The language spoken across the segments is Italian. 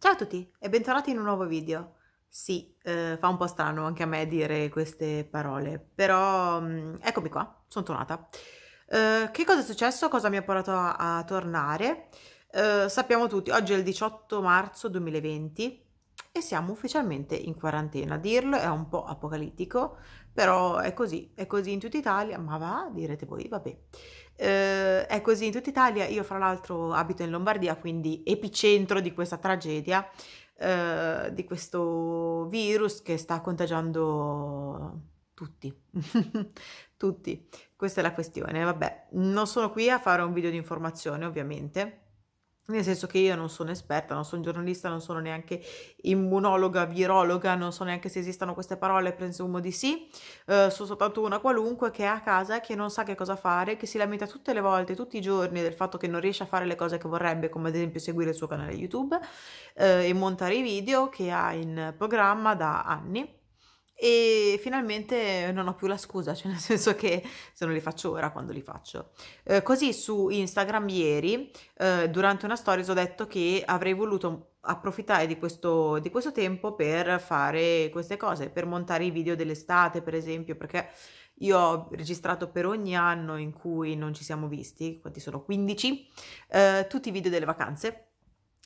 Ciao a tutti e bentornati in un nuovo video. Sì, eh, fa un po' strano anche a me dire queste parole, però mh, mm, eccomi qua, sono tornata. Eh, che cosa è successo? Cosa mi ha portato a, a tornare? Eh, sappiamo tutti, oggi è il 18 marzo 2020 e siamo ufficialmente in quarantena. Dirlo è un po' apocalittico, però è così, è così in tutta Italia, ma va, direte voi, vabbè. Eh, è così in tutta Italia, io fra l'altro abito in Lombardia, quindi epicentro di questa tragedia, eh, di questo virus che sta contagiando tutti, tutti. Questa è la questione, vabbè, non sono qui a fare un video di informazione ovviamente, nel senso che io non sono esperta, non sono giornalista, non sono neanche immunologa, virologa, non so neanche se esistano queste parole, presumo di sì, uh, eh, sono soltanto una qualunque che è a casa, che non sa che cosa fare, che si lamenta tutte le volte, tutti i giorni del fatto che non riesce a fare le cose che vorrebbe, come ad esempio seguire il suo canale YouTube uh, e montare i video che ha in programma da anni e finalmente non ho più la scusa, cioè nel senso che se non li faccio ora, quando li faccio. Eh, così su Instagram ieri, eh, durante una stories, ho detto che avrei voluto approfittare di questo, di questo tempo per fare queste cose, per montare i video dell'estate, per esempio, perché io ho registrato per ogni anno in cui non ci siamo visti, quanti sono 15, eh, tutti i video delle vacanze.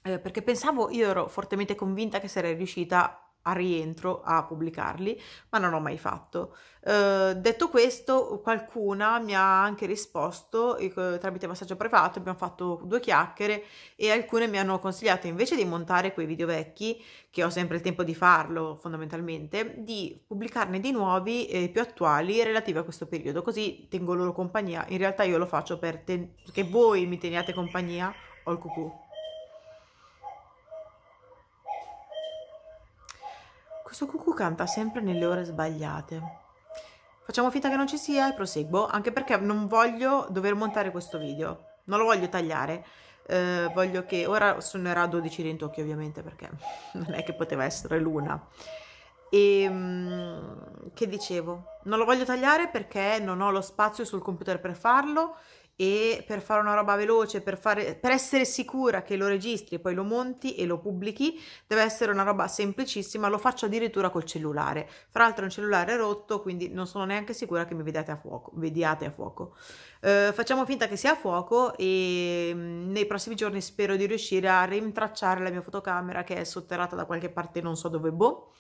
Eh, perché pensavo, io ero fortemente convinta che sarei riuscita a rientro a pubblicarli, ma non ho mai fatto. Eh, detto questo, qualcuna mi ha anche risposto eh, tramite messaggio privato, abbiamo fatto due chiacchiere e alcune mi hanno consigliato invece di montare quei video vecchi, che ho sempre il tempo di farlo fondamentalmente, di pubblicarne di nuovi e eh, più attuali relativi a questo periodo, così tengo loro compagnia. In realtà io lo faccio per te- perché voi mi teniate compagnia, ho il cucù. Questo cucù canta sempre nelle ore sbagliate. Facciamo finta che non ci sia e proseguo, anche perché non voglio dover montare questo video. Non lo voglio tagliare. Eh, voglio che... Ora suonerà 12 rintocchi ovviamente perché non è che poteva essere l'una. E ehm, che dicevo? Non lo voglio tagliare perché non ho lo spazio sul computer per farlo e per fare una roba veloce, per, fare, per essere sicura che lo registri, poi lo monti e lo pubblichi, deve essere una roba semplicissima, lo faccio addirittura col cellulare. Fra l'altro è un cellulare rotto, quindi non sono neanche sicura che mi vediate a fuoco. Vediate a fuoco. Eh, facciamo finta che sia a fuoco e mm, nei prossimi giorni spero di riuscire a rintracciare la mia fotocamera che è sotterrata da qualche parte, non so dove boh.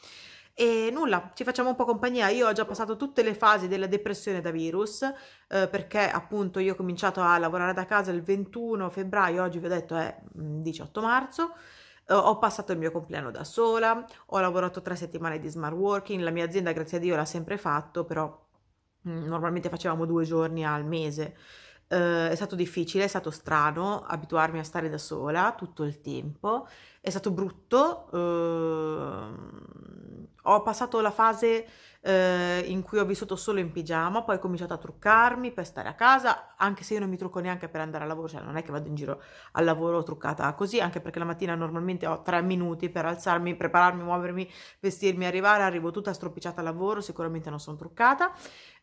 E nulla, ci facciamo un po' compagnia. Io ho già passato tutte le fasi della depressione da virus, eh, perché appunto io ho cominciato a lavorare da casa il 21 febbraio, oggi vi ho detto è 18 mm, marzo eh, ho passato il mio compleanno da sola, ho lavorato tre settimane di smart working, la mia azienda grazie a Dio l'ha sempre fatto, però mm, normalmente facevamo due giorni al mese. Eh, è stato difficile, è stato strano abituarmi a stare da sola tutto il tempo, è stato brutto, eh, ho passato la fase eh, in cui ho vissuto solo in pigiama, poi ho cominciato a truccarmi per stare a casa, anche se io non mi trucco neanche per andare al lavoro, cioè non è che vado in giro al lavoro truccata così, anche perché la mattina normalmente ho tre minuti per alzarmi, prepararmi, muovermi, vestirmi, arrivare, arrivo tutta stropicciata al lavoro, sicuramente non sono truccata,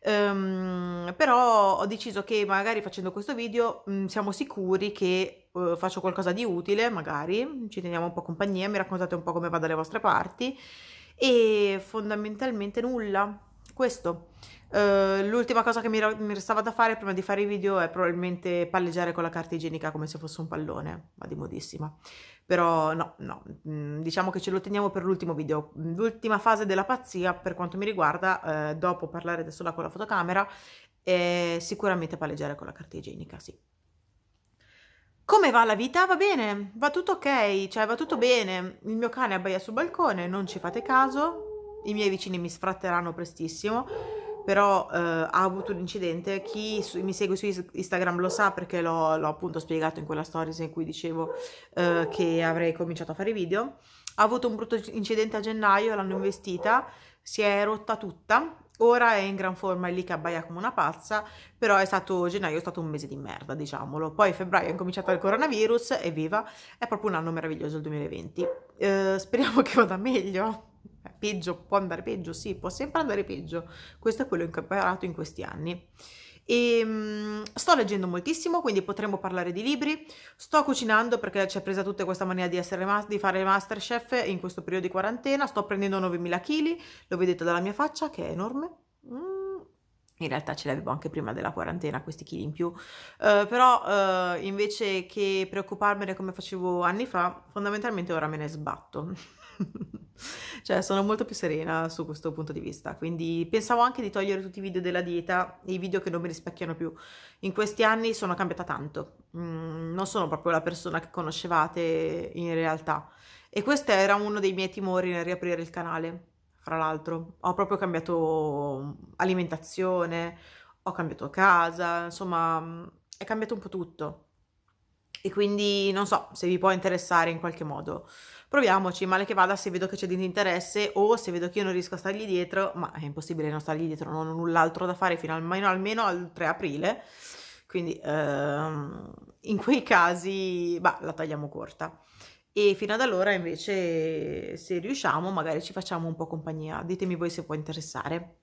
ehm, però ho deciso che magari facendo questo video mh, mm, siamo sicuri che eh, faccio qualcosa di utile, magari ci teniamo un po' compagnia, mi raccontate un po' come va dalle vostre parti e fondamentalmente nulla. Questo. Uh, l'ultima cosa che mi, mi, restava da fare prima di fare i video è probabilmente palleggiare con la carta igienica come se fosse un pallone, ma di modissima. Però no, no, mm, diciamo che ce lo teniamo per l'ultimo video. L'ultima fase della pazzia per quanto mi riguarda, eh, dopo parlare da sola con la fotocamera, è sicuramente palleggiare con la carta igienica, sì. Come va la vita? Va bene, va tutto ok, cioè va tutto bene. Il mio cane abbaia sul balcone, non ci fate caso. I miei vicini mi sfratteranno prestissimo, però eh, ha avuto un incidente. Chi su, mi segue su Instagram lo sa perché l'ho, appunto spiegato in quella stories in cui dicevo eh, che avrei cominciato a fare video. Ha avuto un brutto incidente a gennaio, l'hanno investita, si è rotta tutta Ora è in gran forma, è lì che abbaia come una pazza, però è stato gennaio, è stato un mese di merda, diciamolo. Poi febbraio è cominciato il coronavirus, evviva, è proprio un anno meraviglioso il 2020. Eh, speriamo che vada meglio. Peggio, può andare peggio, sì, può sempre andare peggio. Questo è quello che ho imparato in questi anni. E, ehm, sto leggendo moltissimo, quindi potremmo parlare di libri. Sto cucinando perché ci è presa tutta questa maniera di, essere di fare Masterchef in questo periodo di quarantena. Sto prendendo 9.000 kg, lo vedete dalla mia faccia che è enorme. Mm. In realtà ce l'avevo anche prima della quarantena questi chili in più, uh, però uh, invece che preoccuparmene come facevo anni fa, fondamentalmente ora me ne sbatto. cioè sono molto più serena su questo punto di vista, quindi pensavo anche di togliere tutti i video della dieta e i video che non mi rispecchiano più. In questi anni sono cambiata tanto, mm, non sono proprio la persona che conoscevate in realtà e questo era uno dei miei timori nel riaprire il canale, fra l'altro. Ho proprio cambiato mm, alimentazione, ho cambiato casa, insomma mm, è cambiato un po' tutto e quindi non so se vi può interessare in qualche modo. Proviamoci, male che vada, se vedo che c'è disinteresse o se vedo che io non riesco a stargli dietro, ma è impossibile non stargli dietro, non ho null'altro da fare fino almeno, almeno al 3 aprile. Quindi ehm, in quei casi, bah, la tagliamo corta e fino ad allora invece se riusciamo magari ci facciamo un po' compagnia ditemi voi se può interessare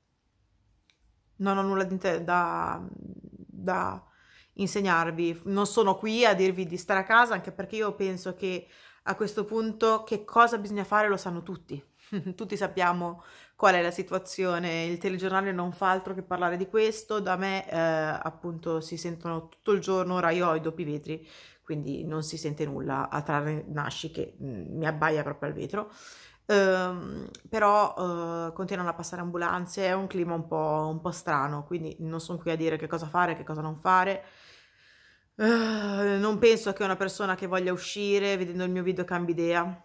non ho nulla da, da, insegnarvi. Non sono qui a dirvi di stare a casa, anche perché io penso che a questo punto che cosa bisogna fare lo sanno tutti. tutti sappiamo qual è la situazione, il telegiornale non fa altro che parlare di questo, da me eh, appunto si sentono tutto il giorno ora io ho i doppi vetri, quindi non si sente nulla a trarre nasci che mm, mi abbaia proprio al vetro. Um, però uh, continuano a passare ambulanze, è un clima un po', un po' strano, quindi non sono qui a dire che cosa fare, che cosa non fare. Eh, non penso che una persona che voglia uscire vedendo il mio video cambi idea.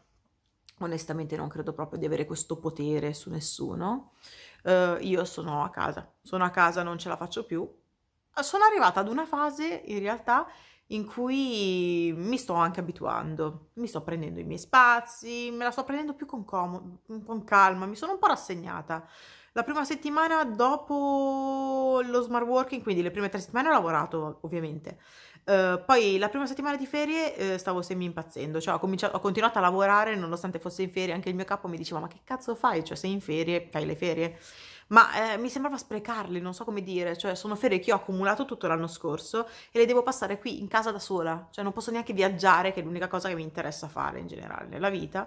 Onestamente non credo proprio di avere questo potere su nessuno. Uh, io sono a casa, sono a casa, non ce la faccio più. Sono arrivata ad una fase in realtà in cui mi sto anche abituando, mi sto prendendo i miei spazi, me la sto prendendo più con, con calma, mi sono un po' rassegnata. La prima settimana dopo lo smart working, quindi le prime tre settimane ho lavorato ovviamente, eh, poi la prima settimana di ferie uh, stavo semi impazzendo, cioè ho, ho continuato a lavorare nonostante fosse in ferie, anche il mio capo mi diceva ma che cazzo fai, cioè sei in ferie, fai le ferie, ma eh, mi sembrava sprecarle, non so come dire, cioè sono ferie che ho accumulato tutto l'anno scorso e le devo passare qui in casa da sola, cioè non posso neanche viaggiare che è l'unica cosa che mi interessa fare in generale nella vita,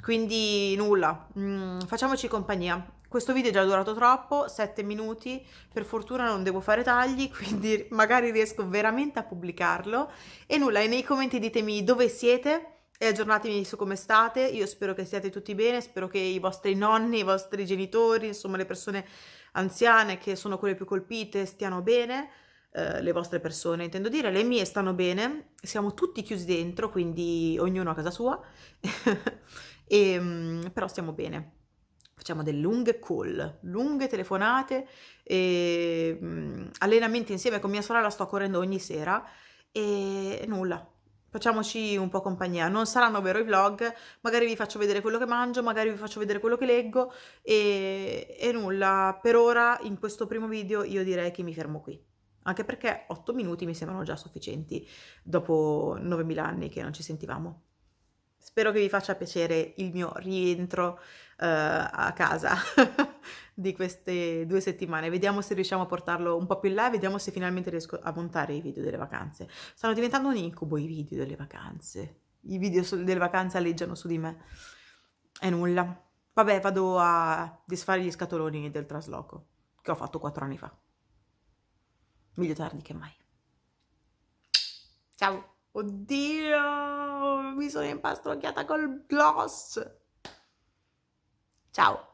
quindi nulla, mm, facciamoci compagnia, questo video è già durato troppo, 7 minuti, per fortuna non devo fare tagli, quindi magari riesco veramente a pubblicarlo. E nulla, e nei commenti ditemi dove siete e aggiornatemi su come state. Io spero che stiate tutti bene, spero che i vostri nonni, i vostri genitori, insomma le persone anziane che sono quelle più colpite stiano bene. Eh, le vostre persone, intendo dire, le mie stanno bene, siamo tutti chiusi dentro, quindi ognuno a casa sua, e, ehm, però stiamo bene facciamo delle lunghe call, lunghe telefonate, e, mh, mm, allenamenti insieme con mia sorella, sto correndo ogni sera e nulla. Facciamoci un po' compagnia, non saranno vero i vlog, magari vi faccio vedere quello che mangio, magari vi faccio vedere quello che leggo e, e nulla, per ora in questo primo video io direi che mi fermo qui anche perché 8 minuti mi sembrano già sufficienti dopo 9000 anni che non ci sentivamo. Spero che vi faccia piacere il mio rientro uh, a casa di queste due settimane. Vediamo se riusciamo a portarlo un po' più in là e vediamo se finalmente riesco a montare i video delle vacanze. Stanno diventando un incubo i video delle vacanze. I video delle vacanze alleggiano su di me. È nulla. Vabbè, vado a disfare gli scatoloni del trasloco che ho fatto quattro anni fa. Meglio tardi che mai. Ciao! Oddio, mi sono impastocchiata col gloss. Ciao.